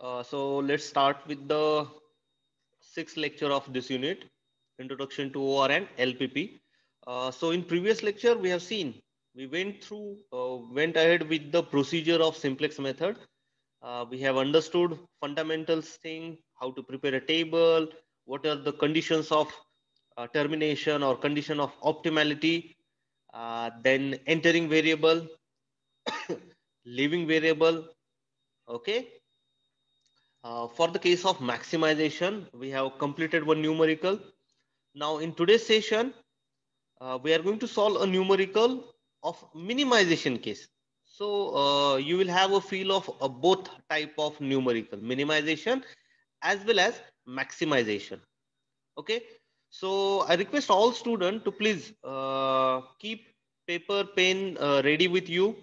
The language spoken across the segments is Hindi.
Uh, so let's start with the sixth lecture of this unit, Introduction to OR and LPP. Uh, so in previous lecture, we have seen, we went through, uh, went ahead with the procedure of simplex method. Uh, we have understood fundamentals thing, how to prepare a table, what are the conditions of uh, termination or condition of optimality, then entering variable, leaving variable, okay uh, for the case of maximization, we have completed one numerical. Now in today's session, uh, we are going to solve a numerical of minimization case. So uh, you will have a feel of uh, both type of numerical, minimization as well as maximization. Okay. So I request all students to please uh, keep paper, pen ready with you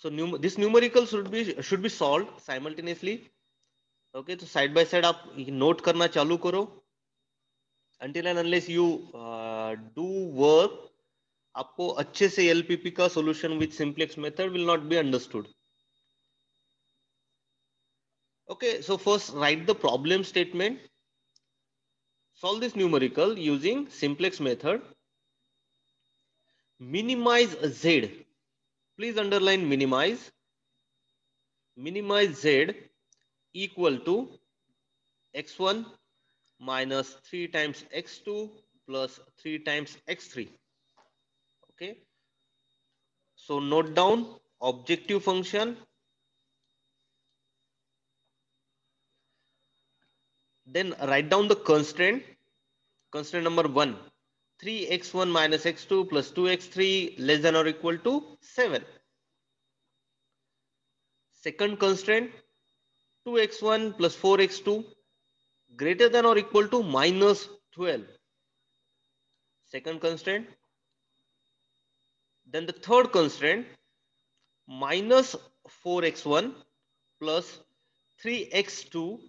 So num this numerical should be should be solved simultaneously. Okay, so side by side aap note karna chalu karo until and unless you uh, do work aapko acche se lpp ka solution with simplex method will not be understood okay so first write the problem statement solve this numerical using simplex method minimize z Please underline minimize. Minimize Z equal to x1 minus 3 times x2 plus 3 times x3. Okay. So note down objective function. Then write down the constraint. Constraint number one 3x1 minus x2 plus 2x3 less than or equal to 7. Second constraint, 2x1 plus 4x2 greater than or equal to minus 12. Second constraint. Then the third constraint, minus 4x1 plus 3x2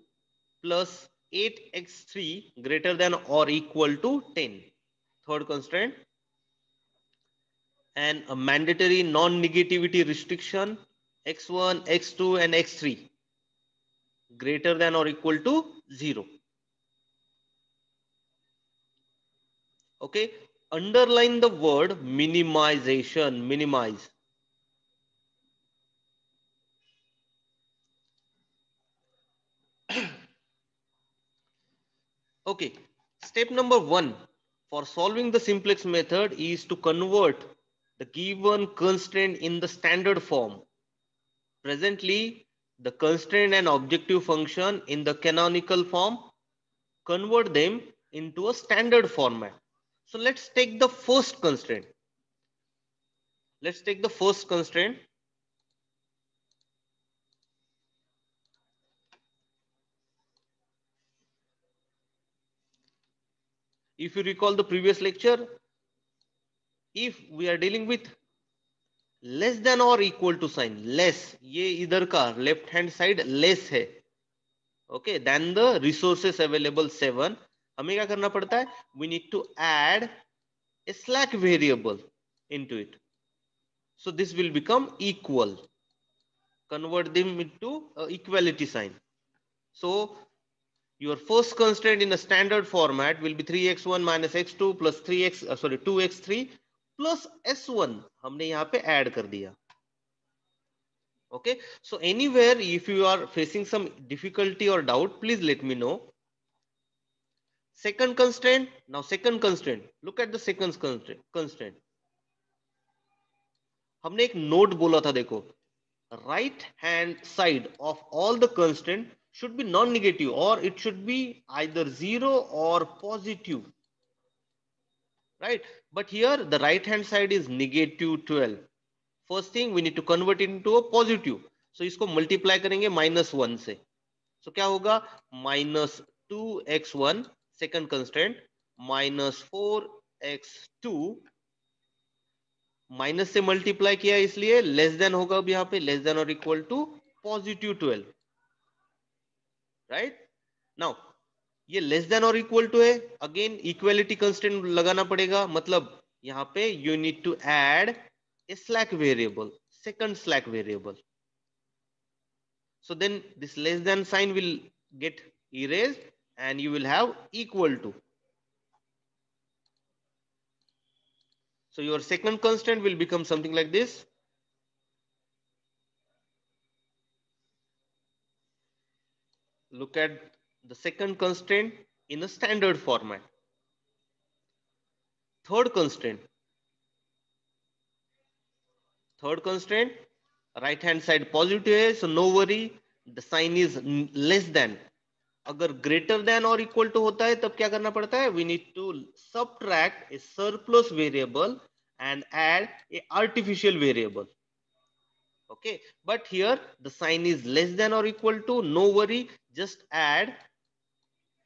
plus 8x3 greater than or equal to 10. Third constraint, and a mandatory non-negativity restriction x1, x2, and x3 greater than or equal to 0. Okay, underline the word minimization, minimize. okay, step number one, for solving the simplex method is to convert the given constraint in the standard form. Presently, the constraint and objective function in the canonical form, convert them into a standard format. So let's take the first constraint. Let's take the first constraint if you recall the previous lecture if we are dealing with less than or equal to sign less ye idhar ka left hand side less hai okay Than the resources available 7 hame kya karna padta hai we need to add a slack variable into it so this will become equal convert them into uh, equality sign so your first constraint in a standard format will be 3x1 minus x2 plus 3x uh, sorry 2x3 plus s1 We have added add okay so anywhere if you are facing some difficulty or doubt please let me know second constraint now second constraint look at the second constraint constraint हमने a note. right hand side of all the constraint should be non-negative or it should be either zero or positive right but here the right hand side is negative 12 first thing we need to convert it into a positive so isko multiply karenge minus 1 se so kya hoga minus 2x1 second constant minus 4x2 minus minus से मल्टीप्लाई किया इसलिए लेस देन होगा अब यहाँ पे लेस देन और equal to positive twelve right now ये लेस देन और इक्वल टू है अगेन इक्वेलिटी कंस्टेंट लगाना पड़ेगा मतलब यहां पे you need to add a slack variable second slack variable so then this less than sign will get erase and you will have equal to so your second constant will become something like this look at the second constraint in a standard format. Third constraint. Third constraint, right hand side positive so no worry, the sign is less than. अगर greater than or equal to होता है तब क्या करना पड़ता है We need to subtract a surplus variable and add a artificial variable. okay but here the sign is less than or equal to no worry just add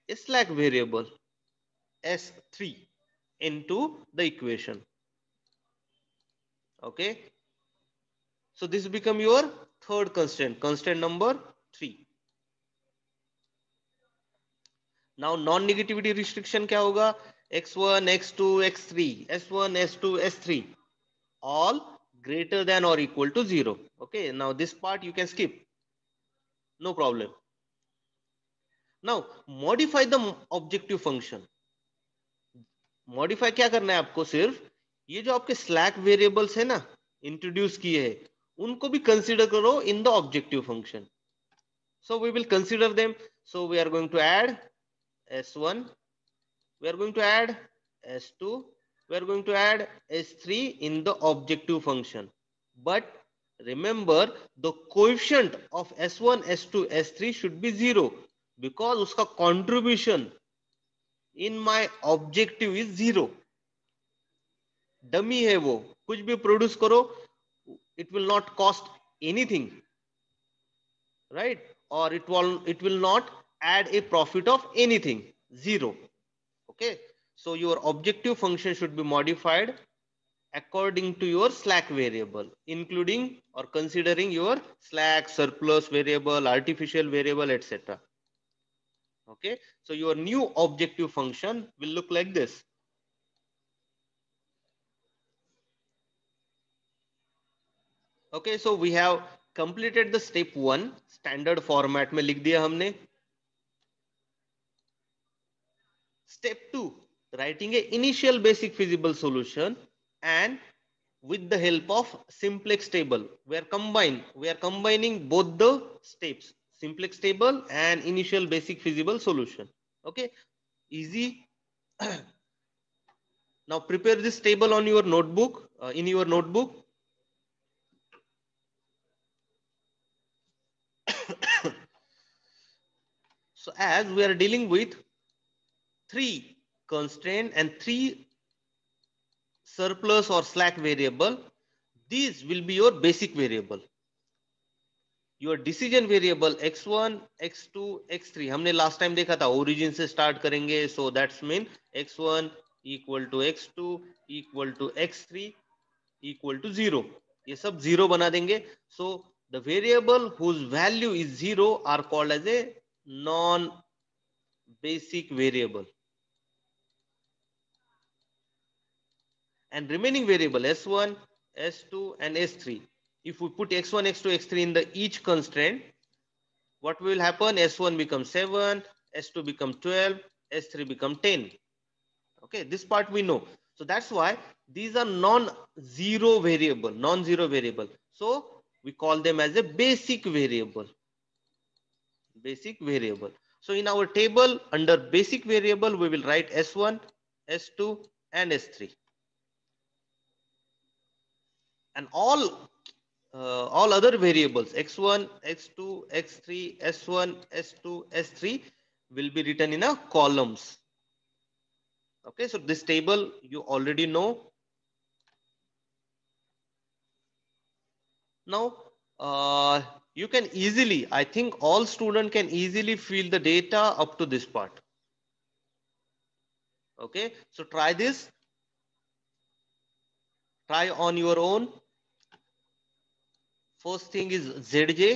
a slack variable S3 into the equation. Okay. So this become your third constant, constant number three. Now non-negativity restriction क्या होगा? X1, X2, X3, S1, S2, S3, all greater than or equal to zero. Okay. Now this part you can skip. No problem. Now modify the objective function modify क्या करना है आपको सिर्फ ये जो आपके स्लैक वेरिएबल्स है ना इंट्रोड्यूस किए हैं उनको भी कंसीडर करो in the objective function so we will consider them so we are going to add S one we are going to add S two we are going to add S three in the objective function but remember the coefficient of S one S two S three should be zero because उसका contribution in my objective is zero Dummy है वो कुछ भी प्रोड्यूस करो it will not cost anything right और it will it will not add a profit of anything zero okay so your objective function should be modified according to your slack variable including or considering your slack surplus variable artificial variable etc Okay, so your new objective function will look like this. Okay, so we have completed the step one standard format में लिख दिया humne. step two writing a initial basic feasible solution and with the help of simplex table we are combine we are combining both the steps simplex table and initial basic feasible solution. Okay, easy. now prepare this table on your notebook, uh, in your notebook. so as we are dealing with three constraint and three surplus or slack variable, these will be your basic variable. Your decision variable x1, x2, x3 हमने लास्ट टाइम देखा था ओरिजिन से स्टार्ट करेंगे so that's mean x1 equal to two equal to three equal to zero ये सब जीरो बना देंगे so the variable whose value is zero are called as a non basic variable S one S s1 s2 एस s3 if we put x1, x2, x3 in the each constraint, what will happen? S1 becomes 7, S2 becomes 12, S3 becomes 10. Okay, this part we know. So that's why these are non-zero variable, non-zero variable. So we call them as a basic variable, basic variable. So in our table under basic variable, we will write S1, S2 and S3. And all uh, all other variables x1, x2, x3, s1, s2, s3 will be written in a columns. Okay, so this table you already know. Now, uh, you can easily, I think all student can easily fill the data up to this part. Okay, so try this. Try on your own. first thing is zj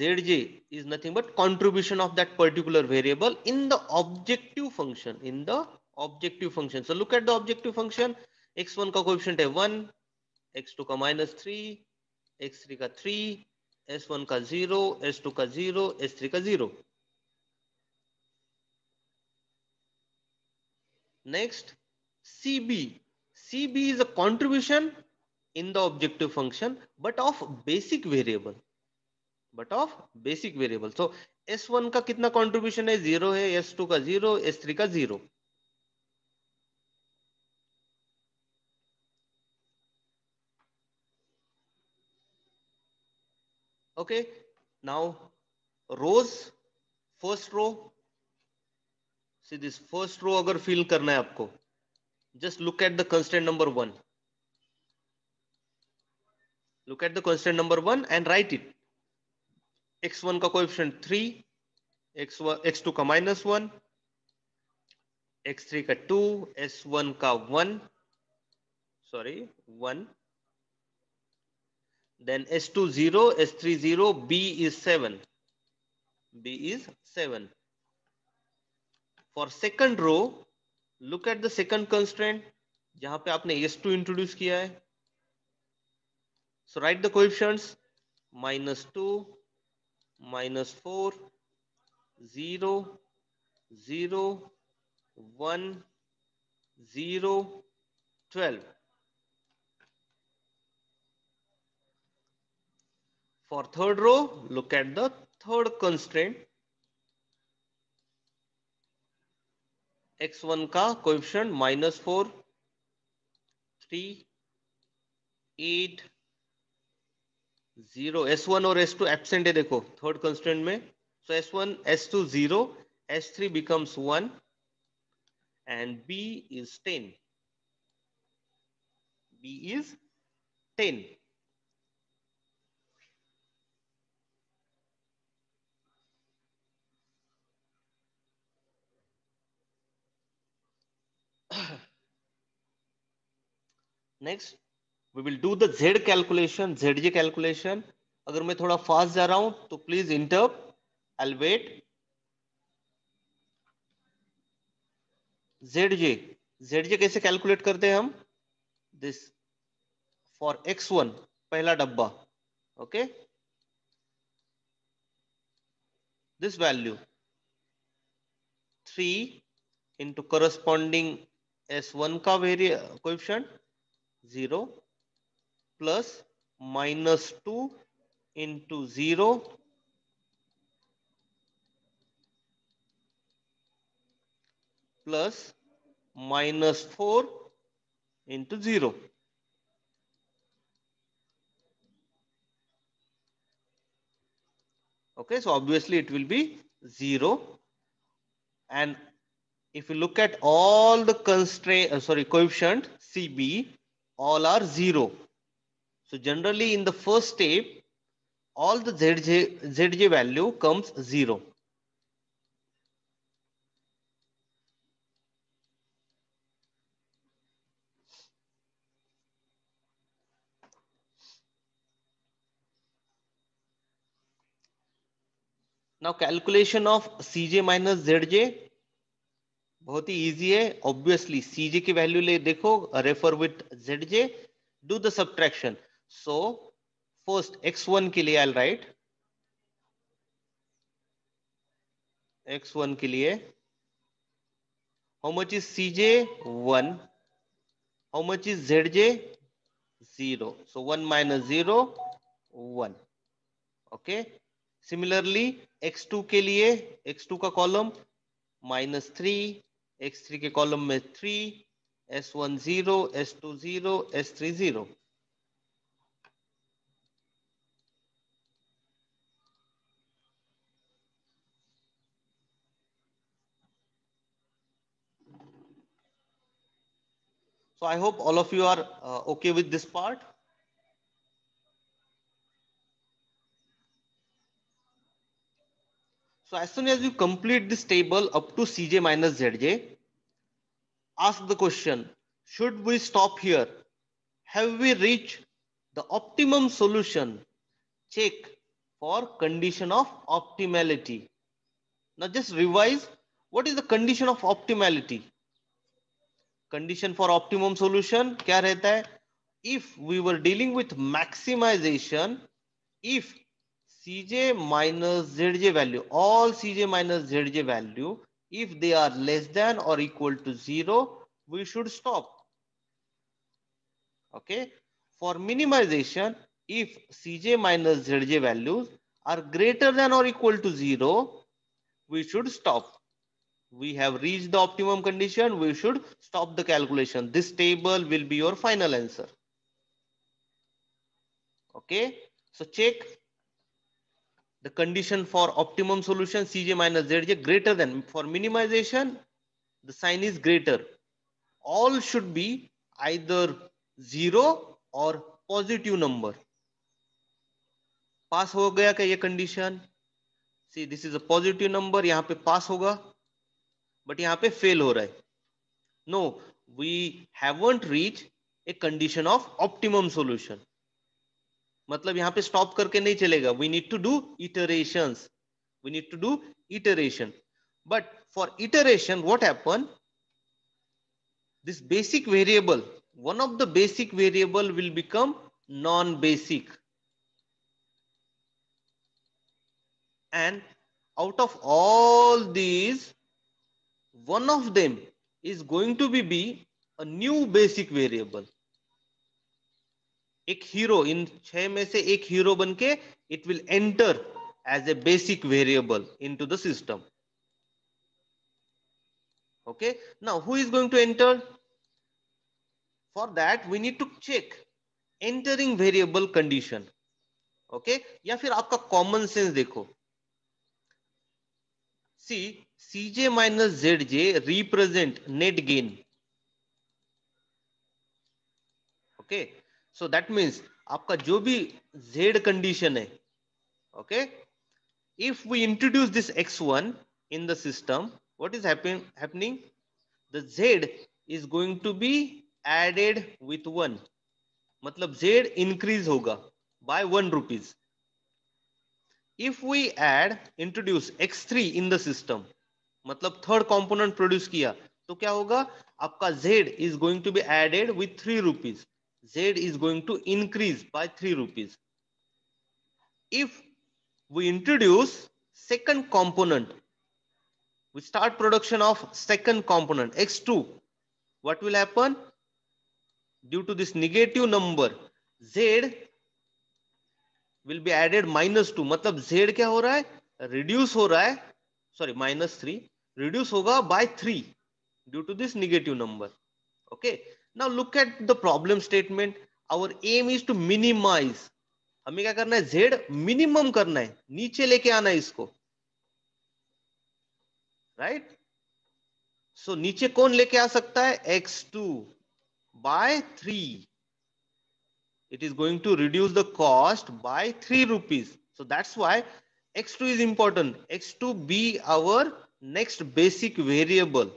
zj is nothing but contribution of that particular variable in the objective function in the objective function so look at the objective function x1 ka coefficient hai 1 x2 ka minus -3 x3 ka 3 s1 ka 0 s2 ka 0 s3 ka 0 next cb cb is a contribution in the objective function but of basic variable but of basic variable so s1 ka kitna contribution hai zero hai s2 ka zero s3 ka zero okay now rows first row see this first row agar fill karna hai aapko just look at the constant number 1 look at the question number one and write it X one का coefficient three X X two का माइनस वन एक्स थ्री का टू एस वन का one sorry one then S two zero S three zero B is seven B is seven for second row look at the second constant यहां पे आपने एस टू इंट्रोड्यूस किया है So write the coefficients minus 2, minus 4, 0, 0, 1, 0, 12. For third row, look at the third constraint. x1 ka coefficient 4, 3, 8, zero S one और एस टू एबसेंट है देखो थर्ड कंस्टेंट में so S one S two zero S three becomes one and B is ten B is ten next we will do the Z calculation Z J calculation अगर मैं थोड़ा फास्ट जा रहा हूं तो please inter I wait Z J Z J कैसे कैलकुलेट करते हैं हम दिस फॉर एक्स वन पहला डब्बा okay this value three into corresponding S one का वेरिय coefficient zero plus minus 2 into 0 plus minus 4 into 0. Okay, so obviously it will be 0. And if you look at all the constraint, uh, sorry, coefficient CB, all are 0. So generally in the first step, all the ZJ, ZJ value comes zero. Now calculation of Cj minus Zj बहुत ही इजी है ऑब्वियसली सीजे की वैल्यू ले देखो refer with Z J do the subtraction so first x1 ke liye i'll write x1 ke liye how much is cj 1 how much is zj 0 so 1 minus 0 1 okay similarly x2 ke liye x2 ka column minus 3 x3 three के कॉलम में three S one zero S two zero S three zero So I hope all of you are uh, okay with this part. So as soon as you complete this table up to Cj minus Zj, ask the question, should we stop here? Have we reached the optimum solution? Check for condition of optimality. Now just revise, what is the condition of optimality? Condition for optimum solution क्या रहता है if we were dealing with maximisation if cj minus zj value all cj minus zj value if they are less than or equal to 0 we should stop okay for minimization if cj minus zj values are greater than or equal to 0 we should stop we have reached the optimum condition, we should stop the calculation. This table will be your final answer. Okay, so check the condition for optimum solution Cj minus Zj greater than for minimization, the sign is greater. All should be either zero or positive number. pass ho gaya ka ye condition see this is a positive number yahan pe pass hoga but यहां पे फेल हो रहा है no we have reach a condition of optimum solution मतलब यहां पे स्टॉप करके नहीं चलेगा we need to do iteration we need to do iteration but for iteration what happen this basic variable one of the basic variable will become non basic and out of all these one of them is going to be, a new basic variable. Ek hero in se ek hero banke, it will enter as a basic variable into the system. Okay, now who is going to enter? For that, we need to check entering variable condition. Okay, ya fir aapka common sense dekho. See, cj minus zj represent net gain okay so that means आपका जो भी z condition है okay if we introduce this x1 in the system what is happen, happening the z is going to be added with 1 matlab z increase hoga by 1 rupees if we add introduce x3 in the system मतलब थर्ड कंपोनेंट प्रोड्यूस किया तो क्या होगा आपका Z is going to be added with three rupees Z is going to increase by three rupees if we introduce second component we start production of second component X two what will happen due to this negative number Z will be added minus two मतलब जेड क्या हो रहा है रिड्यूस हो रहा है सॉरी माइनस थ्री रिड्यूस होगा by three due to this negative number okay now look at the problem statement our aim is to minimise हमें क्या करना है जेड मिनिमम करना है नीचे लेके आना है इसको राइट right? सो so, नीचे कौन लेके आ सकता है X two by three it is going to reduce the cost by three rupees so that's why X two is important X two be our next basic variable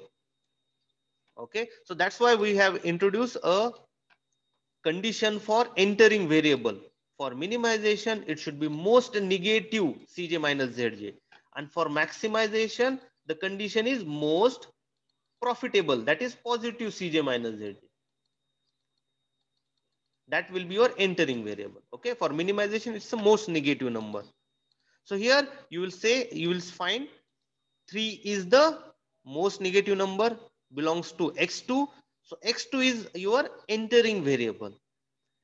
okay so that's why we have introduced a condition for entering variable for minimization it should be most negative cj minus zj and for maximization the condition is most profitable that is positive cj minus zj that will be your entering variable okay for minimization it's the most negative number so here you will say you will find 3 is the most negative number belongs to x2. So x2 is your entering variable.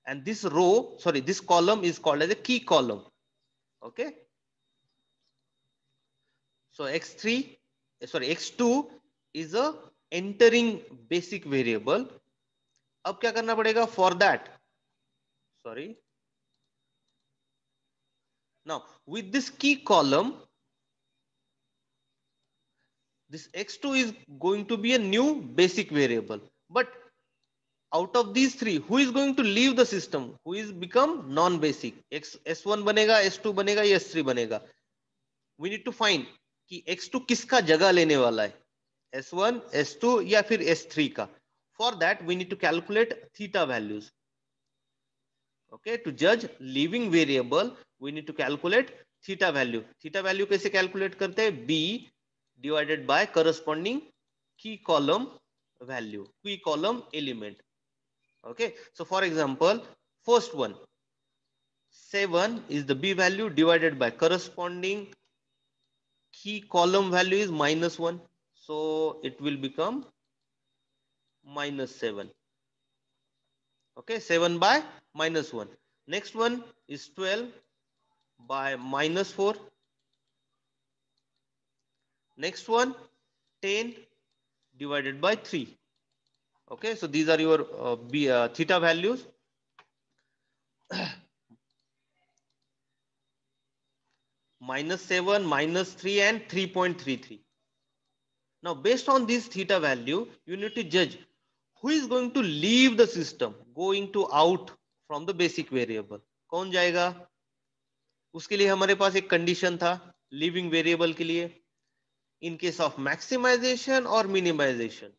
And this row, sorry, this column is called as a key column. Okay. So x3, eh, sorry, x2 is a entering basic variable. अब क्या करना पड़ेगा for that? Sorry. Now with this key column, this x2 is going to be a new basic variable but out of these three who is going to leave the system who is become non basic x s1 banega s2 banega ya s3 banega we need to find ki x2 kiska jagah lene wala hai s1 s2 ya fir s3 ka for that we need to calculate theta values okay to judge leaving variable we need to calculate theta value theta value kaise calculate karte hai b divided by corresponding key column value, key column element. Okay. So for example, first one, 7 is the B value divided by corresponding key column value is minus 1. So it will become minus 7. Okay, 7 by minus 1. Next one is 12 by minus 4. Next one, 10 divided by 3. Okay, so these are your uh, B, uh, theta values. minus 7, minus 3 and 3.33. Now, based on this theta value, you need to judge who is going to leave the system, going to out from the basic variable. kaun jayega uske liye hamare paas ek condition tha leaving variable ke liye in case of maximization or minimization.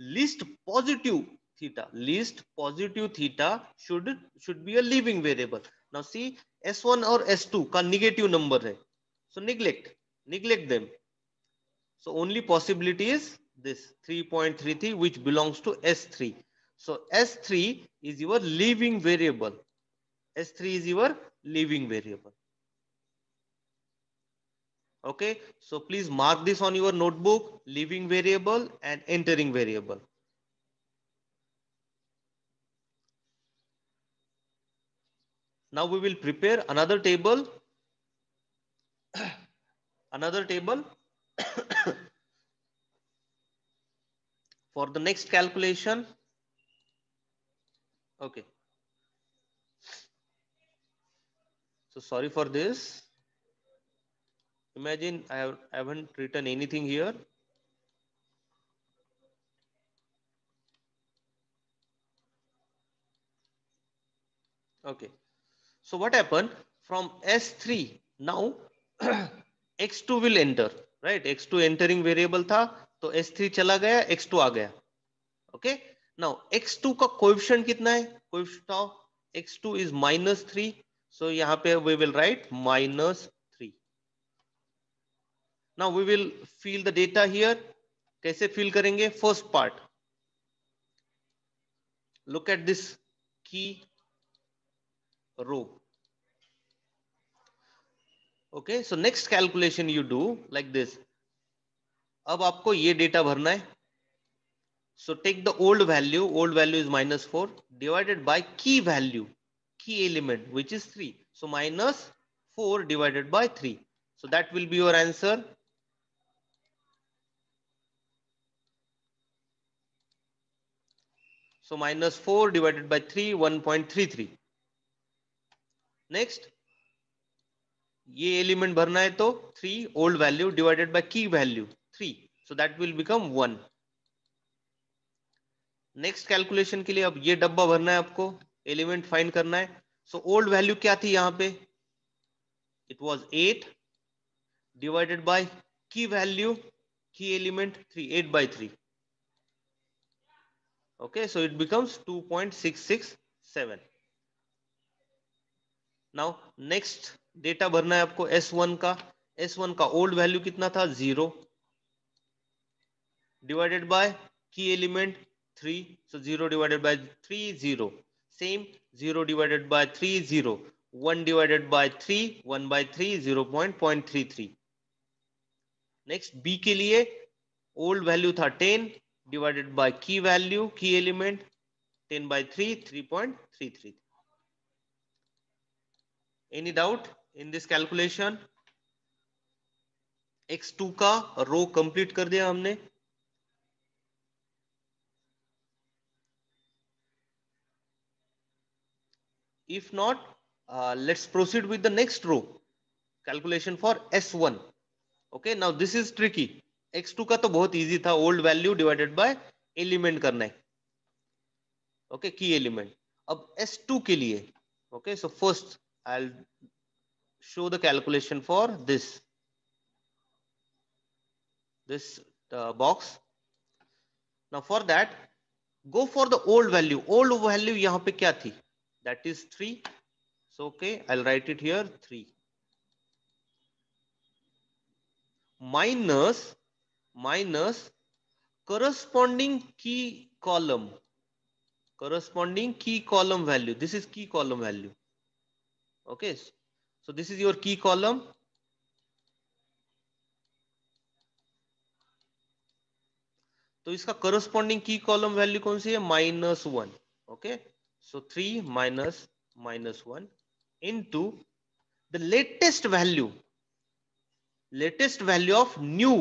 Least positive theta, least positive theta should, should be a leaving variable. Now see S1 or S2 ka negative number hai, So neglect, neglect them. So only possibility is this 3.33 which belongs to S3. So S3 is your leaving variable. S3 is your leaving variable. Okay, so please mark this on your notebook, leaving variable and entering variable. Now we will prepare another table, another table for the next calculation. Okay. So sorry for this. imagine i, have, I haven't written anything here okay so what happened from s3 now x2 will enter right x2 entering variable tha to s3 chala gaya x2 aa gaya okay now x2 ka coefficient kitna hai coefficient of x2 is -3 so yahan pe we will write minus -3 now we will fill the data here कैसे fill करेंगे first part look at this key row okay so next calculation you do like this अब आपको ये डेटा भरना है so take the old value old value is minus four divided by key value key element which is three so minus four divided by three so that will be your answer So minus 4 divided by 3, 1.33. Next ये एलिमेंट भरना है तो three old value divided by key value three so that will become one next calculation के लिए अब ये डब्बा भरना है आपको एलिमेंट फाइंड करना है सो ओल्ड वैल्यू क्या थी यहाँ पे it was eight divided by key value key element three eight by three Okay, so it becomes 2.667. Now next data भरना है आपको S1 का S1 का ओल्ड वैल्यू कितना था zero divided by key element three so zero divided by three zero same zero divided by three zero one divided by three one by three zero point point three three next B के लिए ओल्ड वैल्यू था ten divided by key value, key element, 10 by 3, 3.33. Any doubt in this calculation? x2 ka row complete kar diya humne if not uh, let's proceed with the next row calculation for s1 okay now this is tricky X two का तो बहुत ईजी था old value divided by element करना है ओके की एलिमेंट अब एस टू के लिए okay so first I show the calculation for this this box now for that go for the old value old value यहां पे क्या थी that is three so okay I write it here three minus minus corresponding key column corresponding key column value this is key column value okay so this is your key column तो इसका करस्पॉन्डिंग की कॉलम वैल्यू कौन सी है minus one okay so three minus minus one into the latest value latest value of new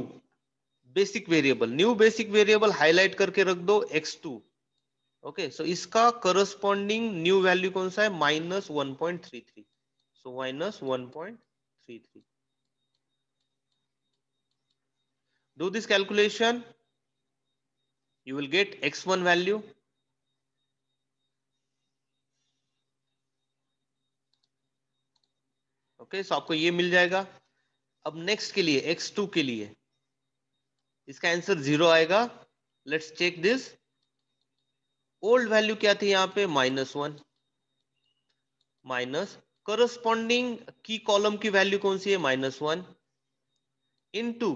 basic variable new basic variable highlight करके रख दो एक्स टू ओके सो इसका करस्पॉन्डिंग न्यू वैल्यू कौन सा है minus one point three three so minus one point three three this calculation you will get X one value okay so आपको ये मिल जाएगा अब नेक्स्ट के लिए एक्स टू के लिए इसका आंसर जीरो आएगा let's check this old value क्या थी यहाँ पे minus one minus corresponding key column की वैल्यू कौन सी है minus one into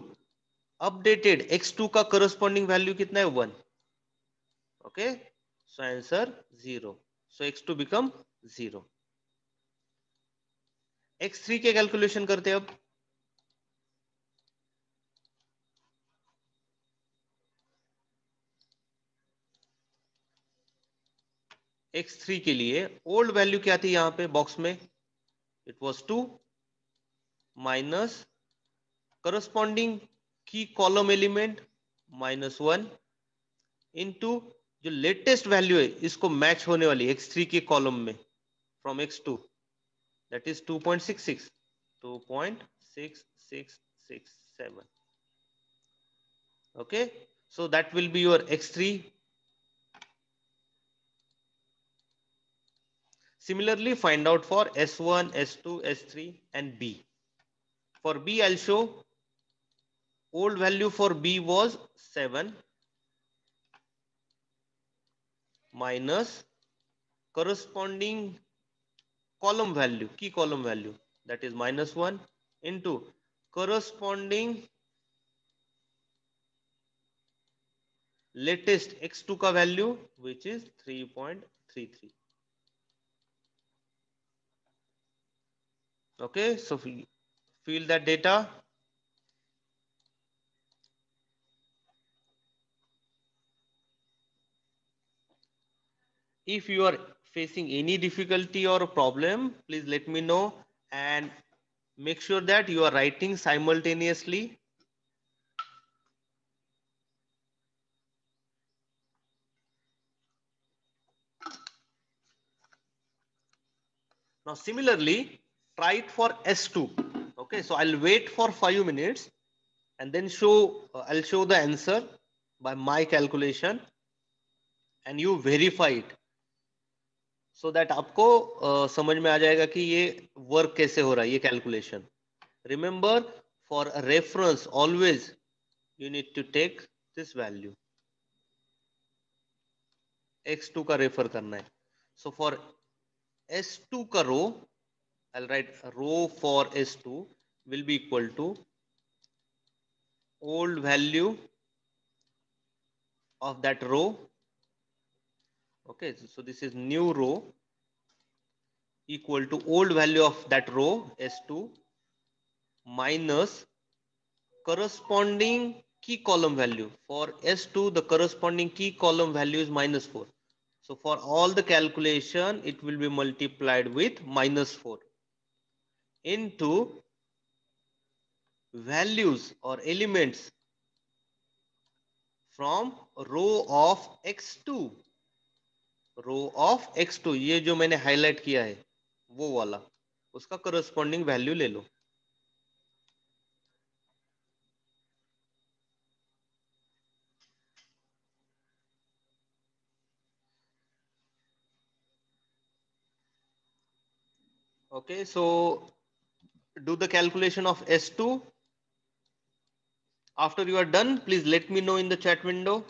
updated X two का करस्पॉन्डिंग वैल्यू कितना है one okay so answer zero so X two become zero X three के कैलकुलेशन करते हैं अब एक्स थ्री के लिए ओल्ड वैल्यू क्या थी यहाँ पे बॉक्स में it was two minus corresponding key column element minus one into जो लेटेस्ट वैल्यू है इसको मैच होने वाली एक्स थ्री के कॉलम में from X two that is two point six six two point six six six seven so that will be your X three Similarly, find out for S1, S2, S3 and B. For B, I'll show old value for B was 7 minus corresponding column value, key column value that is minus 1 into corresponding latest x2 ka value which is 3.33. Okay, so fill that data. If you are facing any difficulty or problem, please let me know and make sure that you are writing simultaneously. Now, similarly, try it for S2. Okay, so I'll wait for 5 minutes and then show, uh, I'll show the answer by my calculation and you verify it. so that aapko uh, samajh mein aa jayega ki ye work kaise ho raha hai ye calculation remember for a reference always you need to take this value x2 का रेफर करना है सो फॉर s2 का रो I'll write row for S2 will be equal to old value of that row. Okay, so this is new row equal to old value of that row S2 minus corresponding key column value. For S2, the corresponding key column value is minus 4. So for all the calculation, it will be multiplied with minus 4. into values or elements from row of x2 row of x2 ये जो मैंने हाईलाइट किया है वो वाला उसका करस्पॉन्डिंग वैल्यू ले लो okay so do the calculation of S2. After you are done, please let me know in the chat window.